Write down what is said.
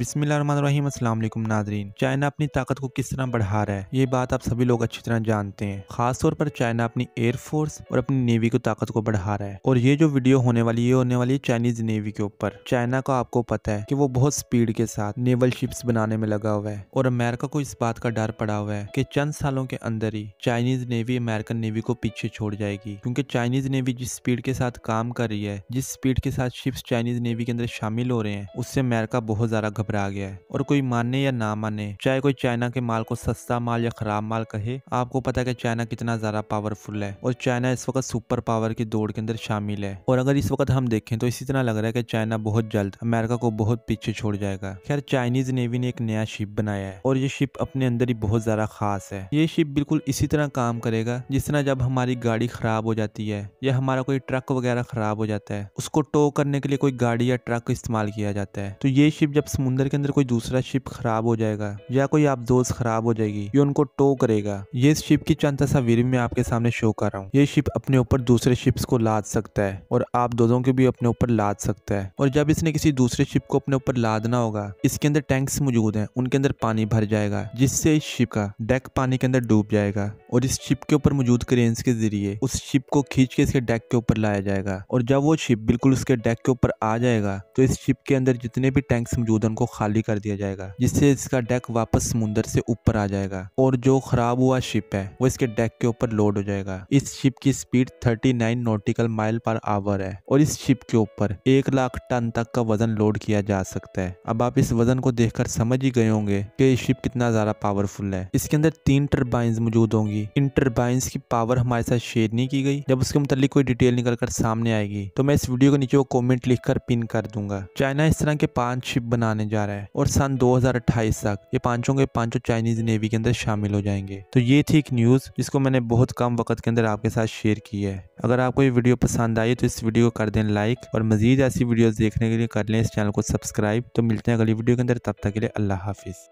बिस्मिल्लाम नाजरीन चाइना अपनी ताकत को किस तरह बढ़ा रहा है ये बात आप सभी लोग अच्छी तरह जानते हैं खास तौर पर चाइना अपनी एयरफोर्स और अपनी नेवी की ताकत को बढ़ा रहा है और ये जो वीडियो होने वाली ये होने वाली है चाइनीज नेवी के ऊपर चाइना का आपको पता है कि वो बहुत स्पीड के साथ नेवल शिप्स बनाने में लगा हुआ है और अमेरिका को इस बात का डर पड़ा हुआ है की चंद सालों के अंदर ही चाइनीज नेवी अमेरिकन नेवी को पीछे छोड़ जाएगी क्यूँकी चाइनीज नेवी जिस स्पीड के साथ काम कर रही है जिस स्पीड के साथ शिप्स चाइनीज नेवी के अंदर शामिल हो रहे हैं उससे अमेरिका बहुत ज्यादा घबरा गया है और कोई माने या ना माने चाहे कोई चाइना के माल को सस्ता माल या खराब माल कहे आपको पता है कि चाइना कितना ज्यादा पावरफुल है और चाइना इस वक्त सुपर पावर की दौड़ के अंदर शामिल है और अगर इस वक्त हम देखें तो इसी तरह लग रहा है की चाइना बहुत जल्द अमेरिका को बहुत पीछे छोड़ जाएगा खैर चाइनीज नेवी ने एक नया शिप बनाया है और ये शिप अपने अंदर ही बहुत ज्यादा खास है ये शिप बिल्कुल इसी तरह काम करेगा जिस तरह जब हमारी गाड़ी खराब हो जाती है या हमारा कोई ट्रक वगैरह खराब हो जाता है उसको टो करने के लिए कोई गाड़ी या ट्रक इस्तेमाल किया जाता है तो ये शिप जब समुद्र समुद्र के अंदर कोई दूसरा शिप खराब हो जाएगा या कोई आप दोस्त खराब हो जाएगी ये उनको टो करेगा ये शिप की चंद तस्वीर में आपके सामने शो कर रहा हूँ ये शिप अपने ऊपर दूसरे शिप्स को लाद सकता है और आप दोनों के भी अपने ऊपर लाद सकता है और जब इसने किसी दूसरे शिप को अपने ऊपर लादना होगा इसके अंदर टैंक्स मौजूद है उनके अंदर पानी भर जाएगा जिससे इस शिप का डेक पानी के अंदर डूब जाएगा और इस शिप के ऊपर मौजूद क्रेन के जरिए उस शिप को खींच के इसके डेक के ऊपर लाया जाएगा और जब वो शिप बिल्कुल उसके डेक के ऊपर आ जाएगा तो इस शिप के अंदर जितने भी टैंक्स मौजूद है उनको को खाली कर दिया जाएगा जिससे इसका डेक वापस समुंदर से ऊपर आ जाएगा और जो खराब हुआ शिप है वो इसके डेक के ऊपर लोड हो जाएगा इस शिप की speed 39 nautical mile per hour है और इस शिप के ऊपर एक लाख टन तक का वजन लोड किया जा सकता है अब आप इस वजन को देख समझ ही गए होंगे कि शिप कितना ज्यादा पावरफुल है इसके अंदर तीन टर्बाइन मौजूद होंगी इन टर्बाइंस की पावर हमारे साथ शेयर नहीं की गई जब उसके मुतलिक कोई डिटेल निकल कर सामने आएगी तो मैं इस वीडियो के नीचे वो कमेंट लिखकर पिन कर दूंगा चाइना इस तरह के पांच शिप बनाने जा रहा है और सन 2028 तक ये पांचों के पांचों चाइनीज नेवी के अंदर शामिल हो जाएंगे तो ये थी एक न्यूज़ जिसको मैंने बहुत कम वक्त के अंदर आपके साथ शेयर की है अगर आपको ये वीडियो पसंद आई तो इस वीडियो को कर दें लाइक और मजीद ऐसी वीडियो देखने के लिए कर लें इस चैनल को सब्सक्राइब तो मिलते हैं अगली वीडियो के अंदर तब तक के लिए अल्लाह हाफिज़